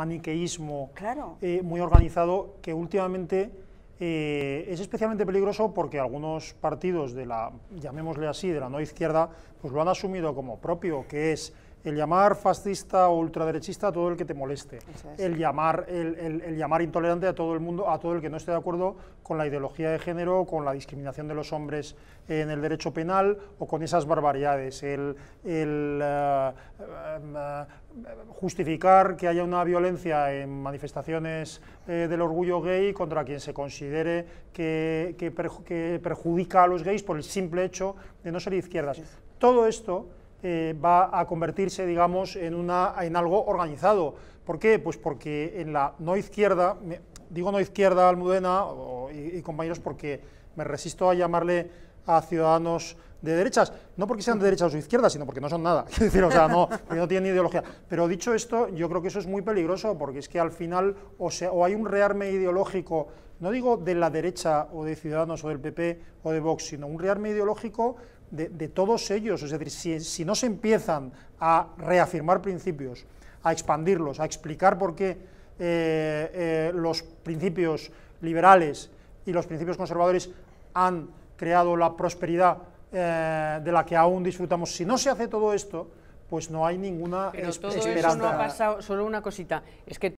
maniqueísmo claro. Eh, muy organizado que últimamente eh, es especialmente peligroso porque algunos partidos de la, llamémosle así, de la no izquierda, pues lo han asumido como propio, que es el llamar fascista o ultraderechista a todo el que te moleste, el llamar el, llamar intolerante a todo el mundo, a todo el que no esté de acuerdo con la ideología de género, con la discriminación de los hombres en el derecho penal o con esas barbaridades, el, el eh, eh, eh, justificar que haya una violencia en manifestaciones del orgullo gay contra quien se considere que, que, que perjudica a los gays por el simple hecho de no ser izquierdas. Todo esto eh, va a convertirse, digamos, en, una, en algo organizado. ¿Por qué? Pues porque en la no izquierda, digo no izquierda Almudena y compañeros porque me resisto a llamarle a ciudadanos de derechas, no porque sean de derechas o izquierdas, sino porque no son nada, es decir, o sea, no, no tienen ideología. Pero dicho esto, yo creo que eso es muy peligroso, porque es que al final o, hay un rearme ideológico, no digo de la derecha o de Ciudadanos o del PP o de Vox, sino un rearme ideológico de, todos ellos, es decir, si, no se empiezan a reafirmar principios, a expandirlos, a explicar por qué eh, eh, los principios liberales y los principios conservadores han creado la prosperidad eh, de la que aún disfrutamos. Si no se hace todo esto, pues no hay ninguna Pero esperanza. ha pasado, solo una cosita, es que